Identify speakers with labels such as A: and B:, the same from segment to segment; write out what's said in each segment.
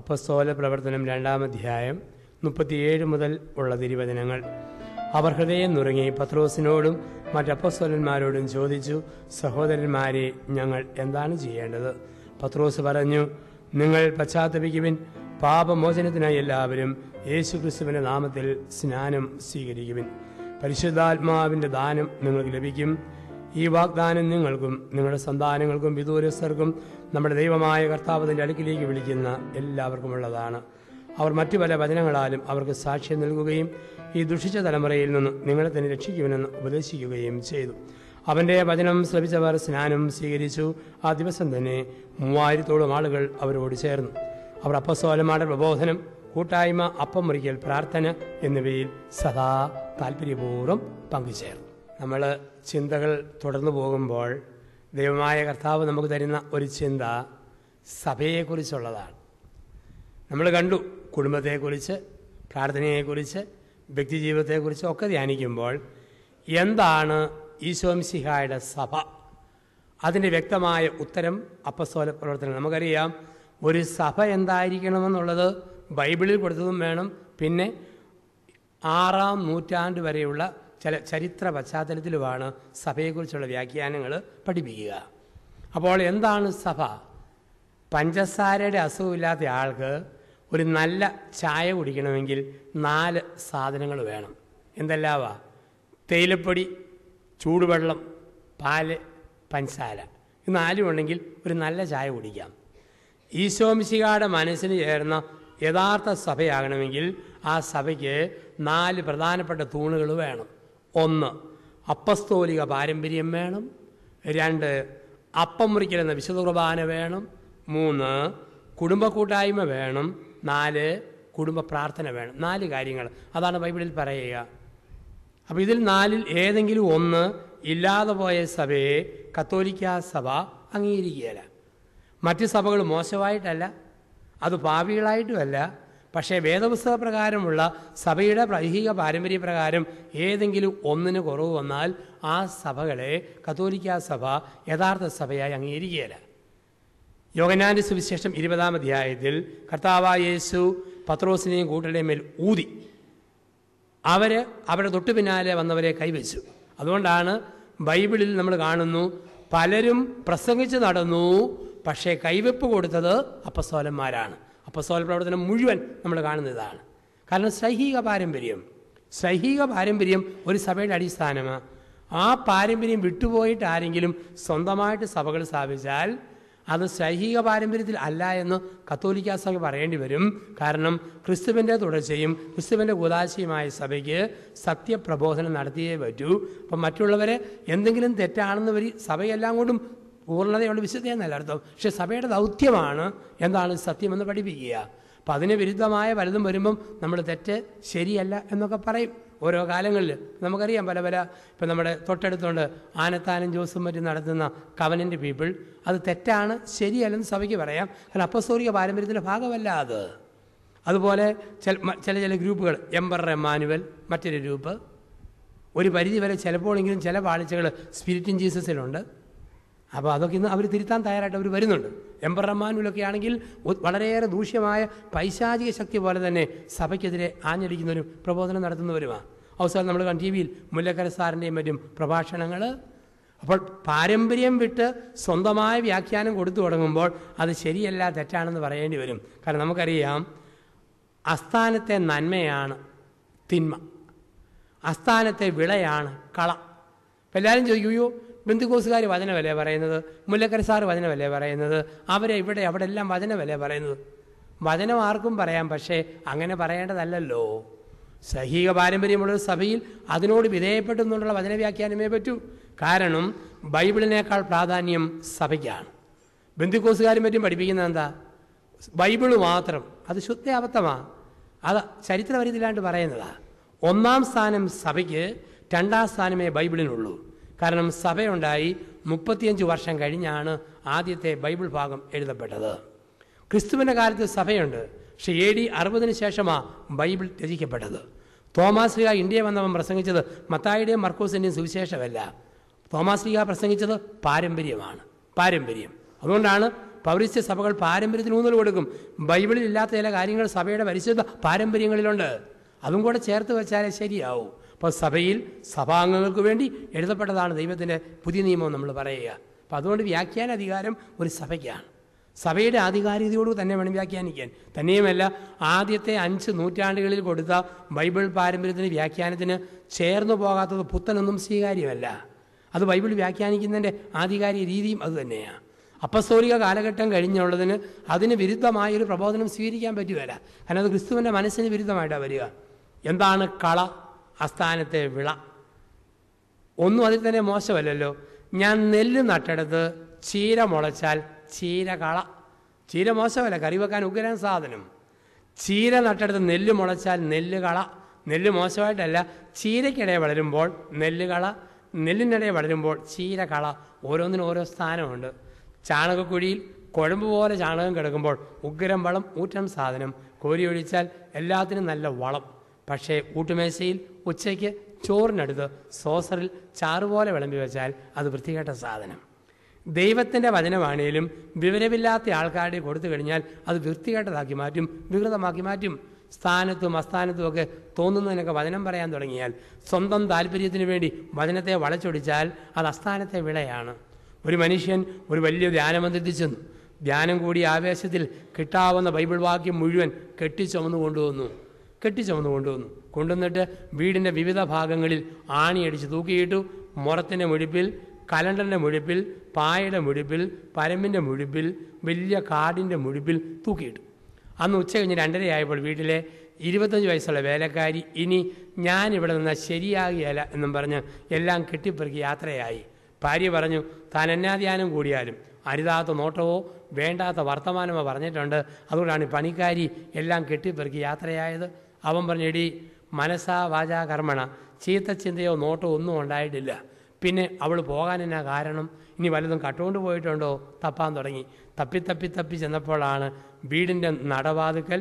A: അപ്പസ്തോല പ്രവർത്തനം രണ്ടാമധ്യായം മുപ്പത്തിയേഴ് മുതൽ ഉള്ള തിരുവചനങ്ങൾ അവർ ഹൃദയം നുറങ്ങി പത്രോസിനോടും മറ്റപ്പസ്തോലന്മാരോടും ചോദിച്ചു സഹോദരന്മാരെ ഞങ്ങൾ എന്താണ് ചെയ്യേണ്ടത് പത്രോസ് പറഞ്ഞു നിങ്ങൾ പശ്ചാത്തപിക്കുവിൻ പാപമോചനത്തിനായി എല്ലാവരും യേശുക്രിസ്തുവിന്റെ നാമത്തിൽ സ്നാനം സ്വീകരിക്കുവിൻ പരിശുദ്ധാത്മാവിൻ്റെ ദാനം നിങ്ങൾക്ക് ലഭിക്കും ഈ വാഗ്ദാനം നിങ്ങൾക്കും നിങ്ങളുടെ സന്താനങ്ങൾക്കും വിദൂരസ്ഥർക്കും നമ്മുടെ ദൈവമായ കർത്താവതിൻ്റെ അടുക്കിലേക്ക് വിളിക്കുന്ന എല്ലാവർക്കുമുള്ളതാണ് അവർ മറ്റു പല വചനങ്ങളാലും അവർക്ക് സാക്ഷ്യം നൽകുകയും ഈ ദുഷിച്ച തലമുറയിൽ നിന്ന് നിങ്ങളെ തന്നെ രക്ഷിക്കുമെന്ന് ഉപദേശിക്കുകയും ചെയ്തു അവൻ്റെ വചനം ശ്രമിച്ചവർ സ്നാനം സ്വീകരിച്ചു ആ ദിവസം തന്നെ മൂവായിരത്തോളം ആളുകൾ അവരോട് ചേർന്നു അവർ അപ്പസ്വലമാട പ്രബോധനം കൂട്ടായ്മ അപ്പം മുറിക്കൽ പ്രാർത്ഥന എന്നിവയിൽ സദാ താല്പര്യപൂർവ്വം പങ്കുചേർന്നു നമ്മൾ ചിന്തകൾ തുടർന്നു പോകുമ്പോൾ ദൈവമായ കർത്താവ് നമുക്ക് തരുന്ന ഒരു ചിന്ത സഭയെക്കുറിച്ചുള്ളതാണ് നമ്മൾ കണ്ടു കുടുംബത്തെക്കുറിച്ച് പ്രാർത്ഥനയെക്കുറിച്ച് വ്യക്തിജീവിതത്തെക്കുറിച്ചും ഒക്കെ ധ്യാനിക്കുമ്പോൾ എന്താണ് ഈശോംസിഹായുടെ സഭ അതിൻ്റെ വ്യക്തമായ ഉത്തരം അപ്പസ്തോല പ്രവർത്തനം നമുക്കറിയാം ഒരു സഭ എന്തായിരിക്കണമെന്നുള്ളത് ബൈബിളിൽ കൊടുത്തതും വേണം പിന്നെ ആറാം നൂറ്റാണ്ട് വരെയുള്ള ചില ചരിത്ര പശ്ചാത്തലത്തിലുമാണ് സഭയെക്കുറിച്ചുള്ള വ്യാഖ്യാനങ്ങൾ പഠിപ്പിക്കുക അപ്പോൾ എന്താണ് സഭ പഞ്ചസാരയുടെ അസുഖമില്ലാത്ത ആൾക്ക് ഒരു നല്ല ചായ കുടിക്കണമെങ്കിൽ നാല് സാധനങ്ങൾ വേണം എന്തെല്ലാവ തേയിലപ്പൊടി ചൂടുവെള്ളം പാല് പഞ്ചസാര ഇത് നാലും ഉണ്ടെങ്കിൽ ഒരു നല്ല ചായ കുടിക്കാം ഈശോമിശികായുടെ മനസ്സിന് ചേർന്ന യഥാർത്ഥ സഭയാകണമെങ്കിൽ ആ സഭയ്ക്ക് നാല് പ്രധാനപ്പെട്ട തൂണുകൾ വേണം ഒന്ന് അപ്പസ്തോലിക പാരമ്പര്യം വേണം രണ്ട് അപ്പം മുറിക്കൽ എന്ന വിശുദ്ധ കുർബാന വേണം മൂന്ന് കുടുംബ കൂട്ടായ്മ വേണം നാല് കുടുംബ പ്രാർത്ഥന വേണം നാല് കാര്യങ്ങൾ അതാണ് ബൈബിളിൽ പറയുക അപ്പോൾ ഇതിൽ നാലിൽ ഏതെങ്കിലും ഒന്ന് ഇല്ലാതെ പോയ സഭയെ കത്തോലിക്ക സഭ അംഗീകരിക്കുകയല്ല മറ്റ് സഭകൾ മോശമായിട്ടല്ല അത് ഭാവികളായിട്ടുമല്ല പക്ഷേ വേദപുസ്തക പ്രകാരമുള്ള സഭയുടെ ഐഹിക പാരമ്പര്യപ്രകാരം ഏതെങ്കിലും ഒന്നിന് കുറവ് വന്നാൽ ആ സഭകളെ കത്തോലിക്ക സഭ യഥാർത്ഥ സഭയായി അംഗീകരിക്കുകയില്ല യോഗനാന്റെ സുവിശേഷം ഇരുപതാം അധ്യായത്തിൽ കർത്താവായ യേശു പത്രോസിനെയും കൂട്ടരുടെയും മേൽ ഊതി അവർ അവരുടെ തൊട്ടു പിന്നാലെ വന്നവരെ കൈവച്ചു അതുകൊണ്ടാണ് ബൈബിളിൽ നമ്മൾ കാണുന്നു പലരും പ്രസംഗിച്ച് നടന്നു പക്ഷേ കൈവെപ്പ് കൊടുത്തത് അപ്പസ്തോലന്മാരാണ് അപ്പസ്തോല പ്രവർത്തനം മുഴുവൻ നമ്മൾ കാണുന്നതാണ് കാരണം സൈഹിക പാരമ്പര്യം സൈഹിക പാരമ്പര്യം ഒരു സഭയുടെ അടിസ്ഥാനമാണ് ആ പാരമ്പര്യം വിട്ടുപോയിട്ട് ആരെങ്കിലും സ്വന്തമായിട്ട് സഭകൾ സ്ഥാപിച്ചാൽ അത് സൈഹിക പാരമ്പര്യത്തിൽ അല്ല എന്ന് കത്തോലിക്കാ സഭ പറയേണ്ടി വരും കാരണം ക്രിസ്തുവിൻ്റെ തുടർച്ചയും ക്രിസ്തുവിൻ്റെ ഉദാശയുമായ സഭയ്ക്ക് സത്യപ്രബോധനം നടത്തിയേ പറ്റൂ അപ്പം മറ്റുള്ളവരെ എന്തെങ്കിലും തെറ്റാണെന്ന് വരി സഭയെല്ലാം കൊണ്ടും പൂർണ്ണതയോട് വിശുദ്ധയെന്നല്ല അർത്ഥം പക്ഷെ സഭയുടെ ദൗത്യമാണ് എന്താണ് സത്യമെന്ന് പഠിപ്പിക്കുക അപ്പം അതിന് വിരുദ്ധമായ പലതും വരുമ്പം നമ്മൾ തെറ്റ് ശരിയല്ല എന്നൊക്കെ പറയും ഓരോ കാലങ്ങളിൽ നമുക്കറിയാം പല പല ഇപ്പം നമ്മുടെ തൊട്ടടുത്തുകൊണ്ട് ആനത്താനും ജോസും മറ്റും നടത്തുന്ന കവനൻ്റെ പീപ്പിൾ അത് തെറ്റാണ് ശരിയല്ലെന്ന് സഭയ്ക്ക് പറയാം കാരണം അപ്പസ്തോറിക പാരമ്പര്യത്തിൻ്റെ ഭാഗമല്ല അത് അതുപോലെ ചില ചില ചില ഗ്രൂപ്പുകൾ എംബറർ എമ്മാനുവൽ മറ്റൊരു ഗ്രൂപ്പ് ഒരു പരിധി വരെ ചിലപ്പോഴെങ്കിലും ചില പാളിച്ചകൾ സ്പിരിറ്റിൻ ജീസസിലുണ്ട് അപ്പോൾ അതൊക്കെ ഇന്ന് അവർ തിരുത്താൻ തയ്യാറായിട്ട് അവർ വരുന്നുണ്ട് എംബറഹ്മാനുലൊക്കെ ആണെങ്കിൽ വളരെയേറെ ദൂഷ്യമായ പൈശാചിക ശക്തി പോലെ തന്നെ സഭയ്ക്കെതിരെ ആഞ്ഞടിക്കുന്നവരും പ്രബോധനം നടത്തുന്നവരുമാണ് അവസാനം നമ്മൾ ടി വിയിൽ മുല്ലക്കര സാറിൻ്റെയും മറ്റും പ്രഭാഷണങ്ങൾ അപ്പോൾ പാരമ്പര്യം വിട്ട് സ്വന്തമായ വ്യാഖ്യാനം കൊടുത്തു തുടങ്ങുമ്പോൾ അത് ശരിയല്ല തെറ്റാണെന്ന് പറയേണ്ടി വരും കാരണം നമുക്കറിയാം അസ്ഥാനത്തെ നന്മയാണ് തിന്മ അസ്ഥാനത്തെ വിളയാണ് കള അപ്പം എല്ലാവരും ചോദിക്കൂ ബന്ധുക്കോസുകാർ വില പറയുന്നത് മുല്ലക്കര സാറ് വില പറയുന്നത് അവരെ ഇവിടെ അവിടെ എല്ലാം വില പറയുന്നത് വചനം ആർക്കും പറയാം പക്ഷേ അങ്ങനെ പറയേണ്ടതല്ലല്ലോ സൈഹിക പാരമ്പര്യമുള്ള സഭയിൽ അതിനോട് വിധേയപ്പെട്ടു എന്നുള്ള വചനവ്യാഖ്യാനമേ പറ്റൂ കാരണം ബൈബിളിനേക്കാൾ പ്രാധാന്യം സഭയ്ക്കാണ് ബന്ധുക്കോസുകാരും പറ്റും പഠിപ്പിക്കുന്നത് എന്താ ബൈബിള് മാത്രം അത് ശുദ്ധ അബദ്ധമാണ് അത് ചരിത്രപരിതില്ലാണ്ട് പറയുന്നതാണ് ഒന്നാം സ്ഥാനം സഭയ്ക്ക് രണ്ടാം സ്ഥാനമേ ബൈബിളിനുള്ളൂ കാരണം സഭയുണ്ടായി മുപ്പത്തിയഞ്ച് വർഷം കഴിഞ്ഞാണ് ആദ്യത്തെ ബൈബിൾ ഭാഗം എഴുതപ്പെട്ടത് ക്രിസ്തുവിൻ്റെ കാലത്ത് സഭയുണ്ട് പക്ഷേ എ ഡി അറുപതിന് ശേഷമാണ് ബൈബിൾ രചിക്കപ്പെട്ടത് തോമാസ്ലിക ഇന്ത്യ വന്നവൻ പ്രസംഗിച്ചത് മത്തായിയുടെയും മർക്കോസിൻ്റെയും സുവിശേഷമല്ല തോമാസ്ലിക പ്രസംഗിച്ചത് പാരമ്പര്യമാണ് പാരമ്പര്യം അതുകൊണ്ടാണ് പൗരസ്ത്യ സഭകൾ പാരമ്പര്യത്തിന് ഊന്നൽ കൊടുക്കും ബൈബിളിൽ ഇല്ലാത്ത ചില കാര്യങ്ങൾ സഭയുടെ പരിശുദ്ധ പാരമ്പര്യങ്ങളിലുണ്ട് അതും കൂടെ ചേർത്ത് വെച്ചാലേ ശരിയാവും അപ്പോൾ സഭയിൽ സഭാംഗങ്ങൾക്ക് വേണ്ടി എഴുതപ്പെട്ടതാണ് ദൈവത്തിൻ്റെ പുതിയ നിയമം നമ്മൾ പറയുക അപ്പോൾ അതുകൊണ്ട് വ്യാഖ്യാന അധികാരം ഒരു സഭയ്ക്കാണ് സഭയുടെ ആധികാരികതയോട് തന്നെ വേണം വ്യാഖ്യാനിക്കാൻ തന്നെയുമല്ല ആദ്യത്തെ അഞ്ച് നൂറ്റാണ്ടുകളിൽ കൊടുത്ത ബൈബിൾ പാരമ്പര്യത്തിന് വ്യാഖ്യാനത്തിന് ചേർന്നു പോകാത്തത് പുത്തനൊന്നും സ്വീകാര്യമല്ല അത് ബൈബിൾ വ്യാഖ്യാനിക്കുന്നതിൻ്റെ ആധികാരിക രീതിയും തന്നെയാണ് അപ്പസ്തോലിക കാലഘട്ടം കഴിഞ്ഞുള്ളതിന് അതിന് വിരുദ്ധമായൊരു പ്രബോധനം സ്വീകരിക്കാൻ പറ്റുകയില്ല കാരണം അത് ക്രിസ്തുവിൻ്റെ മനസ്സിന് വിരുദ്ധമായിട്ടാണ് വരിക എന്താണ് കള അസ്ഥാനത്തെ വിള ഒന്നും അതിൽ തന്നെ മോശമല്ലല്ലോ ഞാൻ നെല്ല് നട്ടെടുത്ത് ചീര മുളച്ചാൽ ചീരകള ചീര മോശമല്ല കറി വെക്കാൻ ഉഗ്രാൻ സാധനം ചീര നട്ടെടുത്ത് നെല്ല് മുളച്ചാൽ നെല്ലുകള നെല്ല് മോശമായിട്ടല്ല ചീരയ്ക്കിടയിൽ വളരുമ്പോൾ നെല്ലുകള നെല്ലിനിടയിൽ വളരുമ്പോൾ ചീരകള ഓരോന്നിനും ഓരോ സ്ഥാനമുണ്ട് ചാണകക്കുഴിയിൽ കുഴമ്പ് പോലെ ചാണകം കിടക്കുമ്പോൾ ഉഗ്രം വളം ഊറ്റം സാധനം കോരി ഒഴിച്ചാൽ എല്ലാത്തിനും നല്ല വളം പക്ഷേ ഊട്ടുമേശയിൽ ഉച്ചയ്ക്ക് ചോറിനടുത്ത് സോസറിൽ ചാറുപോലെ വിളമ്പി വെച്ചാൽ അത് വൃത്തികെട്ട സാധനം ദൈവത്തിൻ്റെ വചനമാണേലും വിവരമില്ലാത്ത ആൾക്കാരുടെ കൊടുത്തു കഴിഞ്ഞാൽ അത് വൃത്തികെട്ടതാക്കി മാറ്റും വികൃതമാക്കി മാറ്റും സ്ഥാനത്തും അസ്ഥാനത്തും ഒക്കെ തോന്നുന്നതിനൊക്കെ വചനം പറയാൻ തുടങ്ങിയാൽ സ്വന്തം താല്പര്യത്തിന് വേണ്ടി വചനത്തെ വളച്ചൊടിച്ചാൽ അത് അസ്ഥാനത്തെ വിളയാണ് ഒരു മനുഷ്യൻ ഒരു വലിയ ധ്യാനമന്ത്രി ചെന്നു ധ്യാനം കൂടി ആവേശത്തിൽ കിട്ടാവുന്ന ബൈബിൾ വാക്യം മുഴുവൻ കെട്ടിച്ചുമന്നു കൊണ്ടുവന്നു കെട്ടിച്ചുമന്ന് കൊണ്ടുവന്നു കൊണ്ടുവന്നിട്ട് വീടിൻ്റെ വിവിധ ഭാഗങ്ങളിൽ ആണിയടിച്ച് തൂക്കിയിട്ടു മുറത്തിൻ്റെ മുഴുപ്പിൽ കലണ്ടറിൻ്റെ മുഴുപ്പിൽ പായയുടെ മുഴുപ്പിൽ പരമ്പിൻ്റെ മുഴുപ്പിൽ വലിയ കാടിൻ്റെ മുഴുപ്പിൽ തൂക്കിയിട്ടു അന്ന് ഉച്ച കഴിഞ്ഞ് രണ്ടരയായപ്പോൾ വീട്ടിലെ ഇരുപത്തഞ്ച് വയസ്സുള്ള വേലക്കാരി ഇനി ഞാനിവിടെ നിന്നാൽ ശരിയാകുകയല്ല എന്നും പറഞ്ഞ് എല്ലാം കെട്ടിപ്പെറുക്കി യാത്രയായി ഭാര്യ പറഞ്ഞു താൻ എന്നാധ്യാനം കൂടിയാലും അരുതാത്ത നോട്ടവോ വേണ്ടാത്ത വർത്തമാനമോ പറഞ്ഞിട്ടുണ്ട് അതുകൊണ്ടാണ് പണിക്കാരി എല്ലാം കെട്ടിപ്പെറുക്കി യാത്രയായത് അവൻ പറഞ്ഞു എടി മനസ്സാ വാചാ കർമ്മണ ചിന്തയോ നോട്ടോ ഒന്നും ഉണ്ടായിട്ടില്ല പിന്നെ അവൾ പോകാൻ എന്നാ കാരണം ഇനി വല്ലതും കട്ടുകൊണ്ട് പോയിട്ടുണ്ടോ തപ്പാൻ തുടങ്ങി തപ്പി തപ്പി തപ്പി ചെന്നപ്പോഴാണ് വീടിൻ്റെ നടവാതുക്കൽ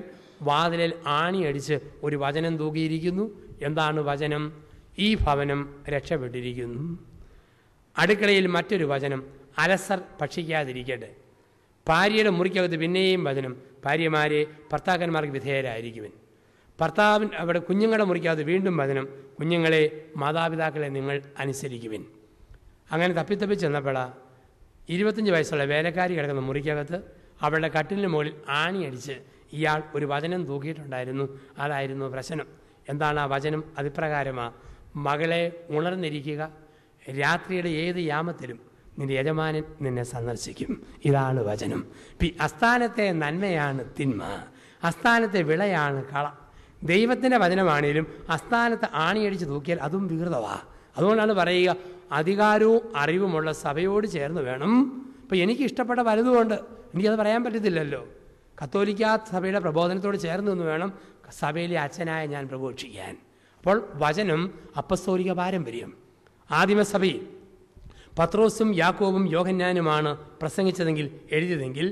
A: വാതിലിൽ ആണിയടിച്ച് ഒരു വചനം തൂക്കിയിരിക്കുന്നു എന്താണ് വചനം ഈ ഭവനം രക്ഷപ്പെട്ടിരിക്കുന്നു അടുക്കളയിൽ മറ്റൊരു വചനം അലസർ ഭക്ഷിക്കാതിരിക്കട്ടെ ഭാര്യയുടെ മുറിക്കകത്ത് പിന്നെയും വചനം ഭാര്യമാരെ ഭർത്താക്കന്മാർക്ക് വിധേയരായിരിക്കുമെന്ന് ഭർത്താവിൻ അവിടെ കുഞ്ഞുങ്ങളെ മുറിക്കാതെ വീണ്ടും വചനം കുഞ്ഞുങ്ങളെ മാതാപിതാക്കളെ നിങ്ങൾ അനുസരിക്കുവിൻ അങ്ങനെ തപ്പിത്തപ്പി ചെന്നപ്പോഴാ ഇരുപത്തഞ്ച് വയസ്സുള്ള വേലക്കാരി കിടക്കുന്ന മുറിക്കകത്ത് അവളുടെ കട്ടിലിന് മുകളിൽ ആണിയടിച്ച് ഇയാൾ ഒരു വചനം തൂക്കിയിട്ടുണ്ടായിരുന്നു അതായിരുന്നു പ്രശ്നം എന്താണ് ആ വചനം അതിപ്രകാരമാണ് മകളെ ഉണർന്നിരിക്കുക രാത്രിയുടെ ഏത് യാമത്തിലും നിന്റെ യജമാനൻ നിന്നെ സന്ദർശിക്കും ഇതാണ് വചനം പി അസ്ഥാനത്തെ നന്മയാണ് തിന്മ അസ്ഥാനത്തെ വിളയാണ് കള ദൈവത്തിൻ്റെ വചനമാണേലും അസ്ഥാനത്ത് ആണിയടിച്ച് നോക്കിയാൽ അതും വികൃതവാ അതുകൊണ്ടാണ് പറയുക അധികാരവും അറിവുമുള്ള സഭയോട് ചേർന്ന് വേണം ഇപ്പം എനിക്ക് ഇഷ്ടപ്പെട്ട വലതുകൊണ്ട് എനിക്കത് പറയാൻ പറ്റത്തില്ലല്ലോ കത്തോലിക്ക സഭയുടെ പ്രബോധനത്തോട് ചേർന്ന് നിന്ന് വേണം സഭയിലെ അച്ഛനായ ഞാൻ പ്രഘോഷിക്കാൻ അപ്പോൾ വചനം അപ്പസ്തോലിക പാരമ്പര്യം ആദിമസഭയിൽ പത്രോസും യാക്കോബും യോഹന്യാനുമാണ് പ്രസംഗിച്ചതെങ്കിൽ എഴുതിയതെങ്കിൽ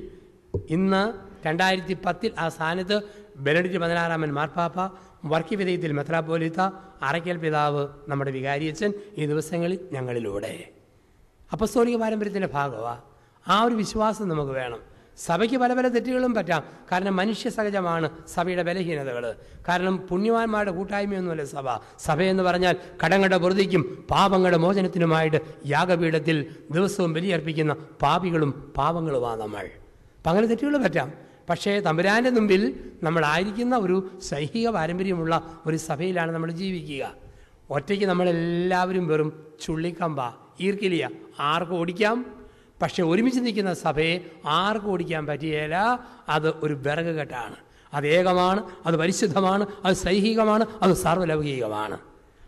A: ഇന്ന് രണ്ടായിരത്തി പത്തിൽ ആ സ്ഥാനത്ത് ബെനഡിറ്റ് പതിനാറാമൻ മാർപ്പാപ്പ വർക്കിവിധയത്തിൽ മെത്രാപ്പോലിത്ത അറയ്ക്കൽ പിതാവ് നമ്മുടെ വികാരിയച്ഛൻ ഈ ദിവസങ്ങളിൽ ഞങ്ങളിലൂടെ അപ്പസ്തോലിക പാരമ്പര്യത്തിൻ്റെ ഭാഗമാണ് ആ ഒരു വിശ്വാസം നമുക്ക് വേണം സഭയ്ക്ക് പല പല തെറ്റുകളും പറ്റാം കാരണം മനുഷ്യ സഹജമാണ് സഭയുടെ ബലഹീനതകൾ കാരണം പുണ്യവാന്മാരുടെ കൂട്ടായ്മയൊന്നുമല്ല സഭ സഭയെന്ന് പറഞ്ഞാൽ കടങ്ങളുടെ വൃതിക്കും പാപങ്ങളുടെ മോചനത്തിനുമായിട്ട് യാഗപീഠത്തിൽ ദിവസവും ബലിയർപ്പിക്കുന്ന പാപികളും പാപങ്ങളുമാണ് നമ്മൾ അപ്പം അങ്ങനെ തെറ്റുകൾ പറ്റാം പക്ഷേ തമ്പുരാൻ്റെ മുമ്പിൽ നമ്മളായിരിക്കുന്ന ഒരു സൈഹിക പാരമ്പര്യമുള്ള ഒരു സഭയിലാണ് നമ്മൾ ജീവിക്കുക ഒറ്റയ്ക്ക് നമ്മളെല്ലാവരും വെറും ചുള്ളിക്കമ്പ ഈർക്കിലിയ ആർക്ക് ഓടിക്കാം പക്ഷേ ഒരുമിച്ച് നിൽക്കുന്ന സഭയെ ആർക്ക് ഓടിക്കാൻ പറ്റിയല്ല അത് ഒരു വിറകുകെട്ടാണ് അത് ഏകമാണ് അത് പരിശുദ്ധമാണ് അത് സൈഹികമാണ് അത് സാർവലൗകികമാണ്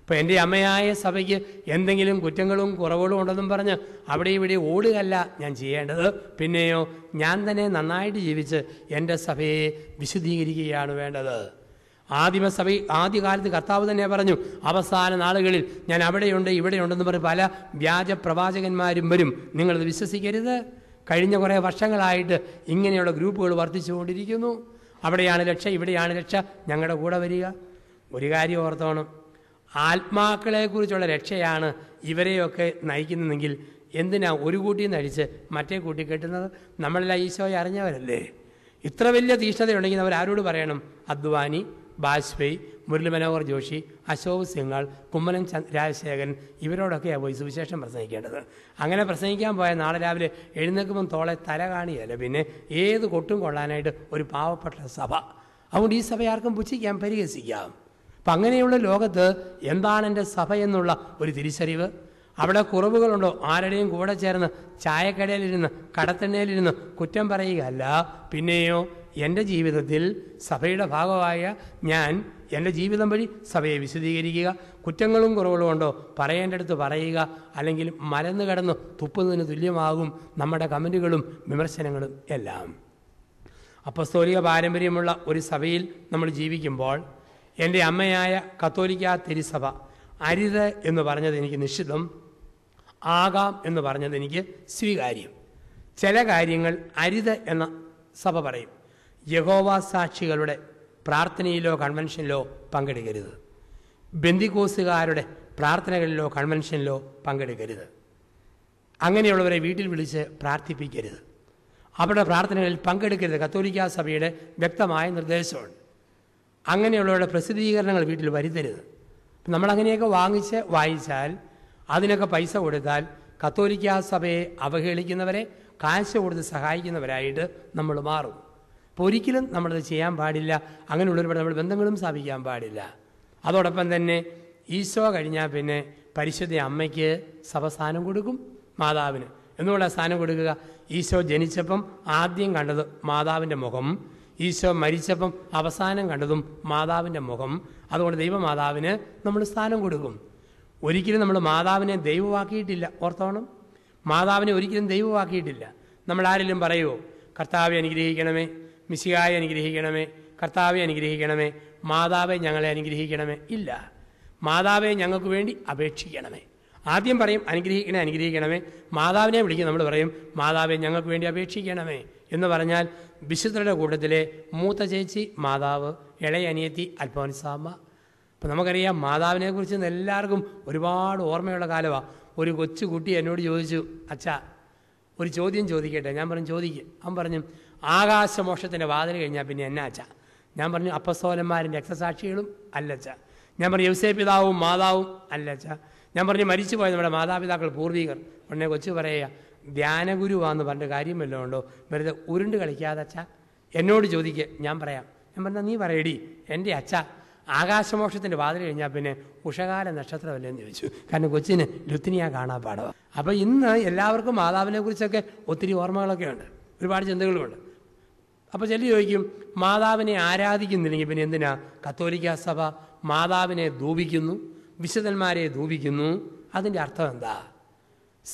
A: അപ്പോൾ എൻ്റെ അമ്മയായ സഭയ്ക്ക് എന്തെങ്കിലും കുറ്റങ്ങളും കുറവുകളും ഉണ്ടെന്നും പറഞ്ഞ് അവിടെ ഇവിടെ ഓടുകയല്ല ഞാൻ ചെയ്യേണ്ടത് പിന്നെയോ ഞാൻ തന്നെ നന്നായിട്ട് ജീവിച്ച് എൻ്റെ സഭയെ വിശുദ്ധീകരിക്കുകയാണ് വേണ്ടത് ആദിമസഭ ആദ്യകാലത്ത് കർത്താവ് തന്നെ പറഞ്ഞു അവസാന നാളുകളിൽ ഞാൻ അവിടെയുണ്ട് ഇവിടെയുണ്ടെന്ന് പറഞ്ഞ് പല വ്യാജ പ്രവാചകന്മാരും വരും നിങ്ങളത് വിശ്വസിക്കരുത് കഴിഞ്ഞ കുറേ വർഷങ്ങളായിട്ട് ഇങ്ങനെയുള്ള ഗ്രൂപ്പുകൾ വർദ്ധിച്ചുകൊണ്ടിരിക്കുന്നു അവിടെയാണ് രക്ഷ ഇവിടെയാണ് രക്ഷ ഞങ്ങളുടെ കൂടെ വരിക ഒരു കാര്യം ഓർത്തോണം ആത്മാക്കളെക്കുറിച്ചുള്ള രക്ഷയാണ് ഇവരെയൊക്കെ നയിക്കുന്നതെങ്കിൽ എന്തിനാ ഒരു കൂട്ടി നഴിച്ച് മറ്റേ കൂട്ടി കെട്ടുന്നത് നമ്മളെല്ലാം ഈശോയെ അറിഞ്ഞവരല്ലേ ഇത്ര വലിയ തീഷ്ണതയുണ്ടെങ്കിൽ അവർ ആരോട് പറയണം അദ്വാനി ബാജ്പേയി മുരളി മനോഹർ ജോഷി അശോക് സിംഗാൾ കുമ്മനം രാജശേഖരൻ ഇവരോടൊക്കെയാണ് പോയി സുവിശേഷം പ്രസംഗിക്കേണ്ടത് അങ്ങനെ പ്രസംഗിക്കാൻ പോയാൽ നാളെ രാവിലെ എഴുന്നേൽക്കുമ്പം തോളെ തല കാണിയല്ല പിന്നെ ഏത് കൊട്ടും കൊള്ളാനായിട്ട് ഒരു പാവപ്പെട്ട സഭ അതുകൊണ്ട് ഈ സഭ ആർക്കും പുച്ഛിക്കാം പരിഹസിക്കാം അപ്പം അങ്ങനെയുള്ള ലോകത്ത് എന്താണ് എൻ്റെ സഭ എന്നുള്ള ഒരു തിരിച്ചറിവ് അവിടെ കുറവുകളുണ്ടോ ആരുടെയും കൂടെ ചേർന്ന് ചായക്കടയിലിരുന്ന് കടത്തെണ്ണയിലിരുന്ന് കുറ്റം പറയുകയല്ല പിന്നെയോ എൻ്റെ ജീവിതത്തിൽ സഭയുടെ ഭാഗമായ ഞാൻ എൻ്റെ ജീവിതം വഴി സഭയെ വിശദീകരിക്കുക കുറ്റങ്ങളും കുറവുകളും ഉണ്ടോ പറയേണ്ടടുത്ത് പറയുക അല്ലെങ്കിൽ മലന്ന് കിടന്ന് തുപ്പുന്നതിന് തുല്യമാകും നമ്മുടെ കമൻറ്റുകളും വിമർശനങ്ങളും എല്ലാം അപ്പസ്തോലിക പാരമ്പര്യമുള്ള ഒരു സഭയിൽ നമ്മൾ ജീവിക്കുമ്പോൾ എൻ്റെ അമ്മയായ കത്തോലിക്ക തിരുസഭ അരുത് എന്ന് പറഞ്ഞത് എനിക്ക് നിശ്ചിതം ആകാം എന്ന് പറഞ്ഞത് എനിക്ക് സ്വീകാര്യം ചില കാര്യങ്ങൾ അരുത് എന്ന സഭ പറയും യഹോവ സാക്ഷികളുടെ പ്രാർത്ഥനയിലോ കൺവെൻഷനിലോ പങ്കെടുക്കരുത് ബന്ദിക്കോസുകാരുടെ പ്രാർത്ഥനകളിലോ കൺവെൻഷനിലോ പങ്കെടുക്കരുത് അങ്ങനെയുള്ളവരെ വീട്ടിൽ വിളിച്ച് പ്രാർത്ഥിപ്പിക്കരുത് അവരുടെ പ്രാർത്ഥനകളിൽ പങ്കെടുക്കരുത് കത്തോലിക്ക സഭയുടെ വ്യക്തമായ നിർദ്ദേശമുണ്ട് അങ്ങനെയുള്ളവരുടെ പ്രസിദ്ധീകരണങ്ങൾ വീട്ടിൽ വരുത്തരുത് നമ്മളങ്ങനെയൊക്കെ വാങ്ങിച്ച് വായിച്ചാൽ അതിനൊക്കെ പൈസ കൊടുത്താൽ കത്തോലിക്ക സഭയെ അവഹേളിക്കുന്നവരെ കാശ് കൊടുത്ത് സഹായിക്കുന്നവരായിട്ട് നമ്മൾ മാറും അപ്പോൾ ഒരിക്കലും നമ്മളത് ചെയ്യാൻ പാടില്ല അങ്ങനെയുള്ളവരോട് നമ്മൾ ബന്ധങ്ങളും സ്ഥാപിക്കാൻ പാടില്ല അതോടൊപ്പം തന്നെ ഈശോ കഴിഞ്ഞാൽ പിന്നെ പരിശുദ്ധ അമ്മയ്ക്ക് സഭ സ്ഥാനം കൊടുക്കും മാതാവിന് എന്നുള്ള സ്ഥാനം കൊടുക്കുക ഈശോ ജനിച്ചപ്പം ആദ്യം കണ്ടത് മാതാവിൻ്റെ മുഖം ഈശോ മരിച്ചപ്പം അവസാനം കണ്ടതും മാതാവിൻ്റെ മുഖം അതുകൊണ്ട് ദൈവമാതാവിന് നമ്മൾ സ്ഥാനം കൊടുക്കും ഒരിക്കലും നമ്മൾ മാതാവിനെ ദൈവമാക്കിയിട്ടില്ല ഓർത്തോണം മാതാവിനെ ഒരിക്കലും ദൈവമാക്കിയിട്ടില്ല നമ്മൾ ആരെങ്കിലും പറയുമോ കർത്താവെ അനുഗ്രഹിക്കണമേ മിശികായെ അനുഗ്രഹിക്കണമേ കർത്താവെ അനുഗ്രഹിക്കണമേ മാതാവെ ഞങ്ങളെ അനുഗ്രഹിക്കണമേ ഇല്ല മാതാവെ ഞങ്ങൾക്ക് വേണ്ടി അപേക്ഷിക്കണമേ ആദ്യം പറയും അനുഗ്രഹിക്കണേ അനുഗ്രഹിക്കണമേ മാതാവിനെ വിളിക്കും നമ്മൾ പറയും മാതാവെ ഞങ്ങൾക്ക് വേണ്ടി അപേക്ഷിക്കണമേ എന്ന് പറഞ്ഞാൽ വിശുദ്ധരുടെ കൂട്ടത്തിലെ മൂത്ത ചേച്ചി മാതാവ് ഇളയ അനിയത്തി അൽഫോൻസാമ്മ അപ്പം നമുക്കറിയാം കുറിച്ച് എല്ലാവർക്കും ഒരുപാട് ഓർമ്മയുള്ള കാലമാണ് ഒരു കൊച്ചു കുട്ടി എന്നോട് ചോദിച്ചു അച്ഛാ ഒരു ചോദ്യം ചോദിക്കട്ടെ ഞാൻ പറഞ്ഞു ചോദിക്കും അവൻ പറഞ്ഞു ആകാശമോക്ഷത്തിൻ്റെ വാതിൽ കഴിഞ്ഞാൽ പിന്നെ എന്നാ അച്ഛാ ഞാൻ പറഞ്ഞു അപ്പസ്തോലന്മാരും രക്തസാക്ഷികളും അല്ലച്ച ഞാൻ പറഞ്ഞു യവസേ പിതാവും മാതാവും അല്ലച്ച ഞാൻ പറഞ്ഞു മരിച്ചു പോയ നമ്മുടെ മാതാപിതാക്കൾ പൂർവീകർ ഉടനെ കൊച്ചു പറയുക ധ്യാനഗുരുവാന്ന് പറഞ്ഞ കാര്യമല്ലോ ഉണ്ടോ വെറുതെ ഉരുണ്ട് കളിക്കാതെ അച്ഛ എന്നോട് ചോദിക്കുക ഞാൻ പറയാം ഞാൻ പറഞ്ഞാൽ നീ പറയടി എൻ്റെ അച്ഛ ആകാശമോക്ഷത്തിൻ്റെ വാതിൽ കഴിഞ്ഞാൽ പിന്നെ ഉഷകാല നക്ഷത്രമല്ലേ എന്ന് ചോദിച്ചു കാരണം കൊച്ചിന് ലുത്തിനിയാ കാണാൻ പാടവാ അപ്പോൾ ഇന്ന് എല്ലാവർക്കും മാതാവിനെ കുറിച്ചൊക്കെ ഒത്തിരി ഓർമ്മകളൊക്കെ ഉണ്ട് ഒരുപാട് ചിന്തകളുമുണ്ട് അപ്പോൾ ചെല്ലി ചോദിക്കും മാതാവിനെ ആരാധിക്കുന്നില്ലെങ്കിൽ പിന്നെ എന്തിനാ കത്തോലിക്ക സഭ മാതാവിനെ ധൂപിക്കുന്നു വിശുദ്ധന്മാരെ ധൂപിക്കുന്നു അതിൻ്റെ അർത്ഥം എന്താ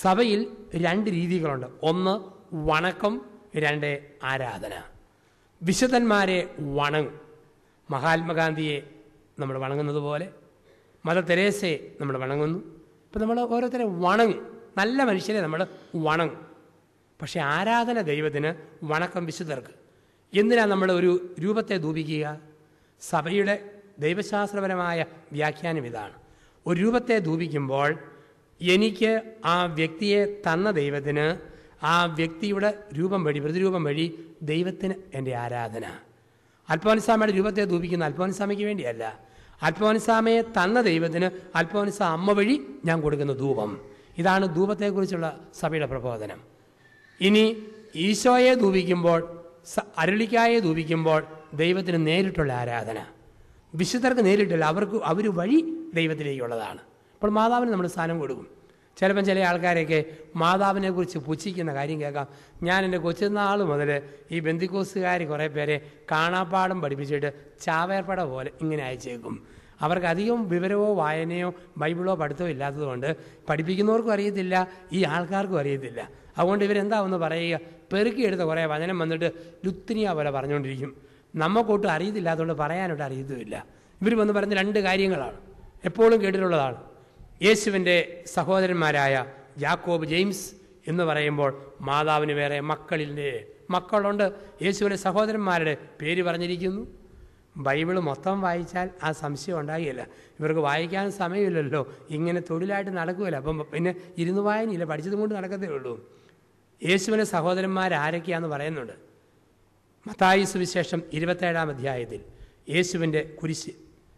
A: സഭയിൽ രണ്ട് രീതികളുണ്ട് ഒന്ന് വണക്കം രണ്ട് ആരാധന വിശുദ്ധന്മാരെ വണങ്ങും മഹാത്മാഗാന്ധിയെ നമ്മൾ വണങ്ങുന്നത് പോലെ മത തെരേസയെ നമ്മൾ വണങ്ങുന്നു ഇപ്പം നമ്മൾ ഓരോരുത്തരെ വണങ്ങും നല്ല മനുഷ്യരെ നമ്മൾ വണങ്ങും പക്ഷേ ആരാധന ദൈവത്തിന് വണക്കം വിശുദ്ധർക്ക് എന്തിനാണ് നമ്മൾ ഒരു രൂപത്തെ ദൂപിക്കുക സഭയുടെ ദൈവശാസ്ത്രപരമായ വ്യാഖ്യാനം ഇതാണ് ഒരു രൂപത്തെ ദൂപിക്കുമ്പോൾ എനിക്ക് ആ വ്യക്തിയെ തന്ന ദൈവത്തിന് ആ വ്യക്തിയുടെ രൂപം വഴി പ്രതിരൂപം വഴി ദൈവത്തിന് എൻ്റെ ആരാധന അൽഫോൻസാമയുടെ രൂപത്തെ ധൂപിക്കുന്ന അൽഫോൻസാമയ്ക്ക് വേണ്ടിയല്ല അൽഫോൻസാമയെ തന്ന ദൈവത്തിന് അൽഫോൻസ അമ്മ വഴി ഞാൻ കൊടുക്കുന്ന ധൂപം ഇതാണ് ധൂപത്തെക്കുറിച്ചുള്ള സഭയുടെ പ്രബോധനം ഇനി ഈശോയെ ധൂപിക്കുമ്പോൾ അരുളിക്കായെ ധൂപിക്കുമ്പോൾ ദൈവത്തിന് നേരിട്ടുള്ള ആരാധന വിശുദ്ധർക്ക് നേരിട്ടില്ല അവർക്ക് അവർ വഴി ദൈവത്തിലേക്കുള്ളതാണ് അപ്പോൾ മാതാവിന് നമ്മൾ സ്ഥാനം കൊടുക്കും ചിലപ്പം ചില ആൾക്കാരെയൊക്കെ മാതാവിനെക്കുറിച്ച് പുച്ഛിക്കുന്ന കാര്യം കേൾക്കാം ഞാൻ എൻ്റെ കൊച്ചുനാൾ മുതൽ ഈ ബന്ധുക്കോസുകാർ കുറേ പേരെ കാണാപ്പാടം പഠിപ്പിച്ചിട്ട് ചാവേർപ്പട പോലെ ഇങ്ങനെ അയച്ചേക്കും അവർക്ക് അധികം വിവരമോ വായനയോ ബൈബിളോ പഠിത്തമോ ഇല്ലാത്തതുകൊണ്ട് പഠിപ്പിക്കുന്നവർക്കും അറിയത്തില്ല ഈ ആൾക്കാർക്കും അറിയത്തില്ല അതുകൊണ്ട് ഇവരെന്താവെന്ന് പറയുക പെറുക്കിയെടുത്ത കുറേ വചനം വന്നിട്ട് ലുത്തിനിയ പോലെ പറഞ്ഞുകൊണ്ടിരിക്കും നമുക്കൊട്ടും അറിയത്തില്ലാത്തതുകൊണ്ട് പറയാനോട്ട് അറിയത്തുമില്ല ഇവർ വന്ന് പറയുന്ന രണ്ട് കാര്യങ്ങളാണ് എപ്പോഴും കേട്ടിട്ടുള്ളതാണ് യേശുവിൻ്റെ സഹോദരന്മാരായ ജാക്കോബ് ജെയിംസ് എന്ന് പറയുമ്പോൾ മാതാവിന് വേറെ മക്കളില്ലേ മക്കളുണ്ട് യേശുവിൻ്റെ സഹോദരന്മാരുടെ പേര് പറഞ്ഞിരിക്കുന്നു ബൈബിൾ മൊത്തം വായിച്ചാൽ ആ സംശയം ഉണ്ടാകില്ല ഇവർക്ക് വായിക്കാൻ സമയമില്ലല്ലോ ഇങ്ങനെ തൊഴിലായിട്ട് നടക്കുകയില്ല അപ്പം പിന്നെ ഇരുന്ന് വായനയില്ല പഠിച്ചതും കൊണ്ട് നടക്കത്തേ ഉള്ളൂ യേശുവിൻ്റെ സഹോദരന്മാരാരൊക്കെയാണെന്ന് പറയുന്നുണ്ട് മത്തായി സുവിശേഷം ഇരുപത്തേഴാം അധ്യായത്തിൽ യേശുവിൻ്റെ കുരിശ്